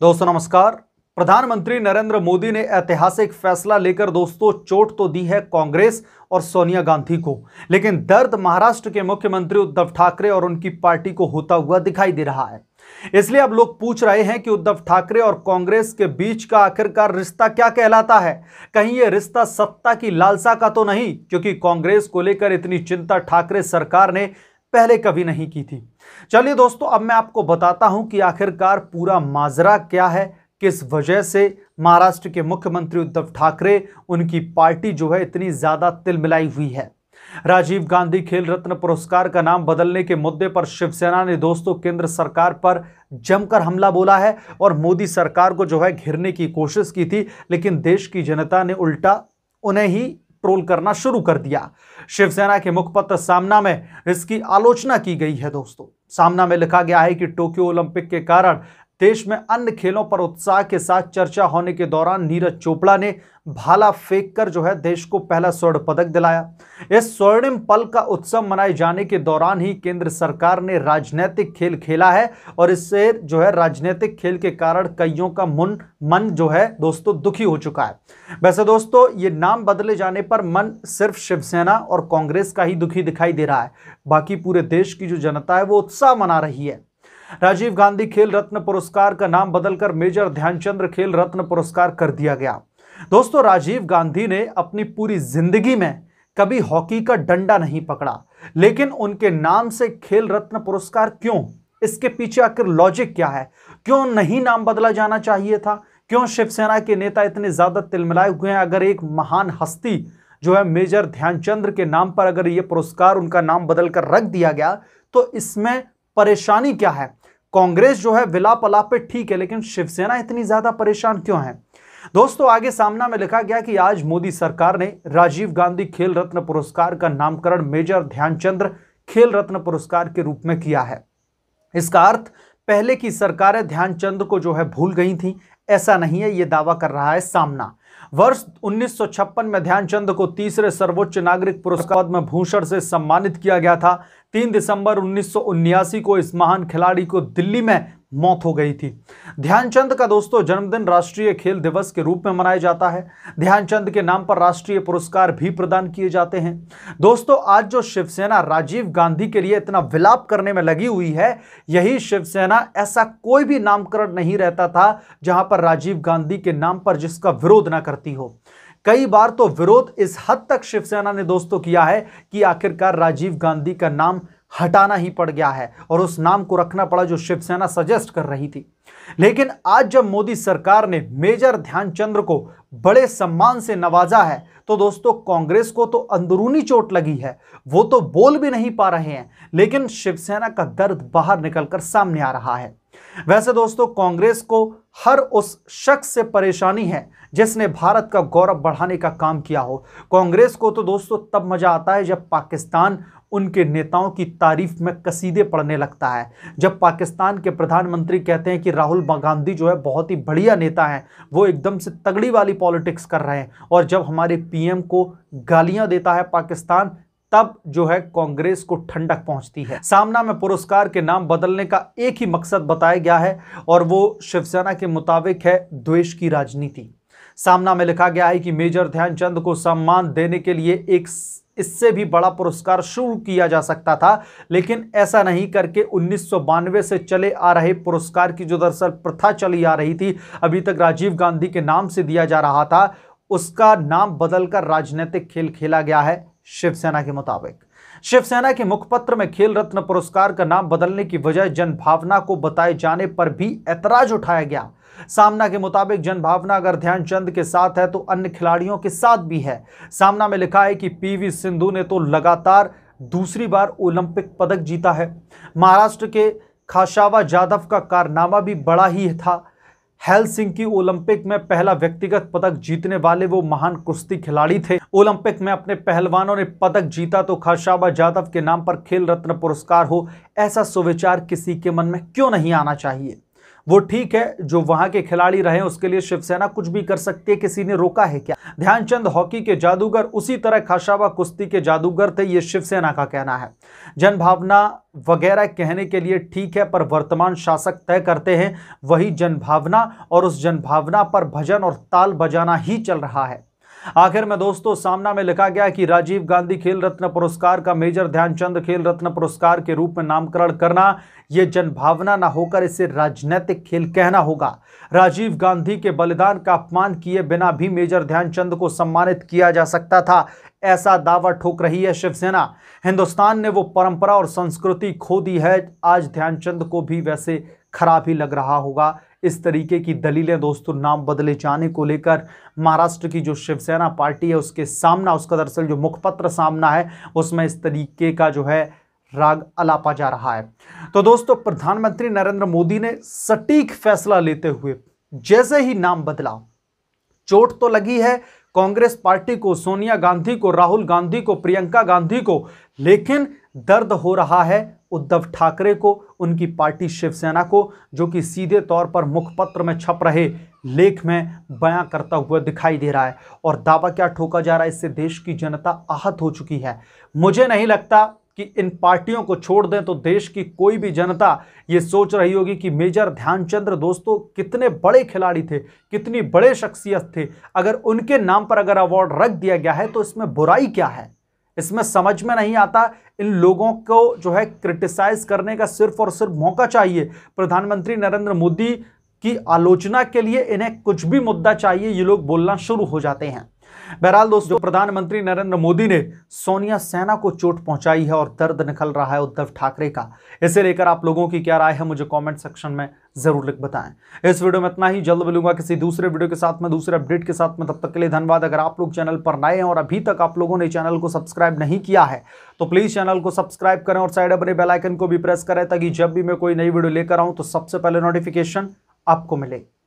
दोस्तों नमस्कार प्रधानमंत्री नरेंद्र मोदी ने ऐतिहासिक फैसला लेकर दोस्तों चोट तो दी है कांग्रेस और सोनिया गांधी को लेकिन दर्द महाराष्ट्र के मुख्यमंत्री उद्धव ठाकरे और उनकी पार्टी को होता हुआ दिखाई दे रहा है इसलिए अब लोग पूछ रहे हैं कि उद्धव ठाकरे और कांग्रेस के बीच का आखिरकार रिश्ता क्या कहलाता है कहीं ये रिश्ता सत्ता की लालसा का तो नहीं क्योंकि कांग्रेस को लेकर इतनी चिंता ठाकरे सरकार ने पहले कभी नहीं की थी चलिए दोस्तों अब मैं आपको बताता हूं कि आखिरकार पूरा माजरा क्या है किस वजह से महाराष्ट्र के मुख्यमंत्री उद्धव ठाकरे उनकी पार्टी जो है इतनी ज़्यादा तिलमिलाई हुई है राजीव गांधी खेल रत्न पुरस्कार का नाम बदलने के मुद्दे पर शिवसेना ने दोस्तों केंद्र सरकार पर जमकर हमला बोला है और मोदी सरकार को जो है घिरने की कोशिश की थी लेकिन देश की जनता ने उल्टा उन्हें ही ट्रोल करना शुरू कर दिया शिवसेना के मुखपत्र सामना में इसकी आलोचना की गई है दोस्तों सामना में लिखा गया है कि टोक्यो ओलंपिक के कारण देश में अन्य खेलों पर उत्साह के साथ चर्चा होने के दौरान नीरज चोपड़ा ने भाला फेंक कर जो है देश को पहला स्वर्ण पदक दिलाया इस स्वर्णिम पल का उत्सव मनाए जाने के दौरान ही केंद्र सरकार ने राजनैतिक खेल खेला है और इससे जो है राजनीतिक खेल के कारण कईयों का मन मन जो है दोस्तों दुखी हो चुका है वैसे दोस्तों ये नाम बदले जाने पर मन सिर्फ शिवसेना और कांग्रेस का ही दुखी दिखाई दे रहा है बाकी पूरे देश की जो जनता है वो उत्साह मना रही है राजीव गांधी खेल रत्न पुरस्कार का नाम बदलकर मेजर ध्यानचंद्र खेल रत्न पुरस्कार कर दिया गया दोस्तों राजीव गांधी ने अपनी पूरी जिंदगी में कभी हॉकी का डंडा नहीं पकड़ा लेकिन उनके नाम से खेल रत्न पुरस्कार क्यों इसके पीछे आखिर लॉजिक क्या है क्यों नहीं नाम बदला जाना चाहिए था क्यों शिवसेना के नेता इतने ज़्यादा तिलमिलाए हुए हैं अगर एक महान हस्ती जो है मेजर ध्यानचंद्र के नाम पर अगर ये पुरस्कार उनका नाम बदलकर रख दिया गया तो इसमें परेशानी क्या है कांग्रेस जो है विलाप अलाप पे ठीक है लेकिन शिवसेना इतनी ज्यादा परेशान क्यों है दोस्तों आगे सामना में लिखा गया कि आज मोदी सरकार ने राजीव गांधी खेल रत्न पुरस्कार का नामकरण मेजर ध्यानचंद्र खेल रत्न पुरस्कार के रूप में किया है इसका अर्थ पहले की सरकारें ध्यानचंद को जो है भूल गई थी ऐसा नहीं है यह दावा कर रहा है सामना वर्ष 1956 में ध्यानचंद को तीसरे सर्वोच्च नागरिक पुरस्कार में भूषण से सम्मानित किया गया था तीन दिसंबर उन्नीस को इस महान खिलाड़ी को दिल्ली में मौत हो गई थी ध्यानचंद का दोस्तों जन्मदिन राष्ट्रीय खेल दिवस के रूप में मनाया जाता है ध्यानचंद के नाम पर राष्ट्रीय पुरस्कार भी प्रदान किए जाते हैं दोस्तों आज जो शिवसेना राजीव गांधी के लिए इतना विलाप करने में लगी हुई है यही शिवसेना ऐसा कोई भी नामकरण नहीं रहता था जहां पर राजीव गांधी के नाम पर जिसका विरोध ना करती हो कई बार तो विरोध इस हद तक शिवसेना ने दोस्तों किया है कि आखिरकार राजीव गांधी का नाम हटाना ही पड़ गया है और उस नाम को रखना पड़ा जो शिवसेना सजेस्ट कर रही थी लेकिन आज जब मोदी सरकार ने मेजर ध्यानचंद्र को बड़े सम्मान से नवाजा है तो दोस्तों कांग्रेस को तो अंदरूनी चोट लगी है वो तो बोल भी नहीं पा रहे हैं लेकिन शिवसेना का दर्द बाहर निकलकर सामने आ रहा है वैसे दोस्तों कांग्रेस को हर उस शख्स से परेशानी है जिसने भारत का गौरव बढ़ाने का काम किया हो कांग्रेस को तो दोस्तों तब मज़ा आता है जब पाकिस्तान उनके नेताओं की तारीफ में कसीदे पढ़ने लगता है जब पाकिस्तान के प्रधानमंत्री कहते हैं कि राहुल गांधी जो है बहुत ही बढ़िया नेता हैं वो एकदम से तगड़ी वाली पॉलिटिक्स कर रहे हैं और जब हमारे पीएम को गालियां देता है पाकिस्तान तब जो है कांग्रेस को ठंडक पहुंचती है सामना में पुरस्कार के नाम बदलने का एक ही मकसद बताया गया है और वो शिवसेना के मुताबिक है द्वेष की राजनीति सामना में लिखा गया है कि मेजर ध्यानचंद को सम्मान देने के लिए एक इससे भी बड़ा पुरस्कार शुरू किया जा सकता था लेकिन ऐसा नहीं करके उन्नीस से चले आ रहे पुरस्कार की जो दरअसल प्रथा चली आ रही थी अभी तक राजीव गांधी के नाम से दिया जा रहा था उसका नाम बदलकर राजनीतिक खेल खेला गया है शिवसेना के मुताबिक शिवसेना के मुखपत्र में खेल रत्न पुरस्कार का नाम बदलने की वजह जनभावना को बताए जाने पर भी ऐतराज उठाया गया सामना के मुताबिक जनभावना अगर ध्यानचंद के साथ है तो अन्य खिलाड़ियों के साथ भी है सामना में लिखा है कि पीवी सिंधु ने तो लगातार दूसरी बार ओलंपिक पदक जीता है महाराष्ट्र के खाशावा जाधव का कारनामा भी बड़ा ही था हेलसिंकी ओलंपिक में पहला व्यक्तिगत पदक जीतने वाले वो महान कुश्ती खिलाड़ी थे ओलंपिक में अपने पहलवानों ने पदक जीता तो खाशाबा जाधव के नाम पर खेल रत्न पुरस्कार हो ऐसा सुविचार किसी के मन में क्यों नहीं आना चाहिए वो ठीक है जो वहां के खिलाड़ी रहे उसके लिए शिवसेना कुछ भी कर सकती है किसी ने रोका है क्या ध्यानचंद हॉकी के जादूगर उसी तरह खाशावा कुश्ती के जादूगर थे ये शिवसेना का कहना है जनभावना वगैरह कहने के लिए ठीक है पर वर्तमान शासक तय करते हैं वही जनभावना और उस जनभावना पर भजन और ताल बजाना ही चल रहा है आखिर में दोस्तों सामना में लिखा गया कि राजीव गांधी खेल रत्न पुरस्कार का मेजर ध्यानचंद खेल रत्न पुरस्कार के रूप में नामकरण करना यह जनभावना ना होकर इसे राजनैतिक खेल कहना होगा राजीव गांधी के बलिदान का अपमान किए बिना भी मेजर ध्यानचंद को सम्मानित किया जा सकता था ऐसा दावा ठोक रही है शिवसेना हिंदुस्तान ने वो परंपरा और संस्कृति खो दी है आज ध्यानचंद को भी वैसे खराब ही लग रहा होगा इस तरीके की दलीलें दोस्तों नाम बदले जाने को लेकर महाराष्ट्र की जो शिवसेना पार्टी है उसके सामना उसका दरअसल जो मुखपत्र सामना है उसमें इस तरीके का जो है राग अलापा जा रहा है तो दोस्तों प्रधानमंत्री नरेंद्र मोदी ने सटीक फैसला लेते हुए जैसे ही नाम बदला चोट तो लगी है कांग्रेस पार्टी को सोनिया गांधी को राहुल गांधी को प्रियंका गांधी को लेकिन दर्द हो रहा है उद्धव ठाकरे को उनकी पार्टी शिवसेना को जो कि सीधे तौर पर मुखपत्र में छप रहे लेख में बयां करता हुआ दिखाई दे रहा है और दावा क्या ठोका जा रहा है इससे देश की जनता आहत हो चुकी है मुझे नहीं लगता कि इन पार्टियों को छोड़ दें तो देश की कोई भी जनता ये सोच रही होगी कि मेजर ध्यानचंद्र दोस्तों कितने बड़े खिलाड़ी थे कितनी बड़े शख्सियत थे अगर उनके नाम पर अगर अवार्ड रख दिया गया है तो इसमें बुराई क्या है इसमें समझ में नहीं आता इन लोगों को जो है क्रिटिसाइज करने का सिर्फ और सिर्फ मौका चाहिए प्रधानमंत्री नरेंद्र मोदी की आलोचना के लिए इन्हें कुछ भी मुद्दा चाहिए ये लोग बोलना शुरू हो जाते हैं बहरहाल दोस्तों प्रधानमंत्री नरेंद्र मोदी ने सोनिया सेना को चोट पहुंचाई है और दर्द निकल रहा है उद्धव ठाकरे का इसे लेकर आप लोगों की क्या राय है मुझे कमेंट सेक्शन में जरूर लिख बताएं इस वीडियो में इतना ही जल्द मिलूंगा किसी दूसरे वीडियो के साथ में दूसरे अपडेट के साथ में तब तक के लिए धन्यवाद अगर आप लोग चैनल पर नए हैं और अभी तक आप लोगों ने चैनल को सब्सक्राइब नहीं किया है तो प्लीज़ चैनल को सब्सक्राइब करें और साइड अपने बेलाइकन को भी प्रेस करें ताकि जब भी मैं कोई नई वीडियो लेकर आऊँ तो सबसे पहले नोटिफिकेशन आपको मिले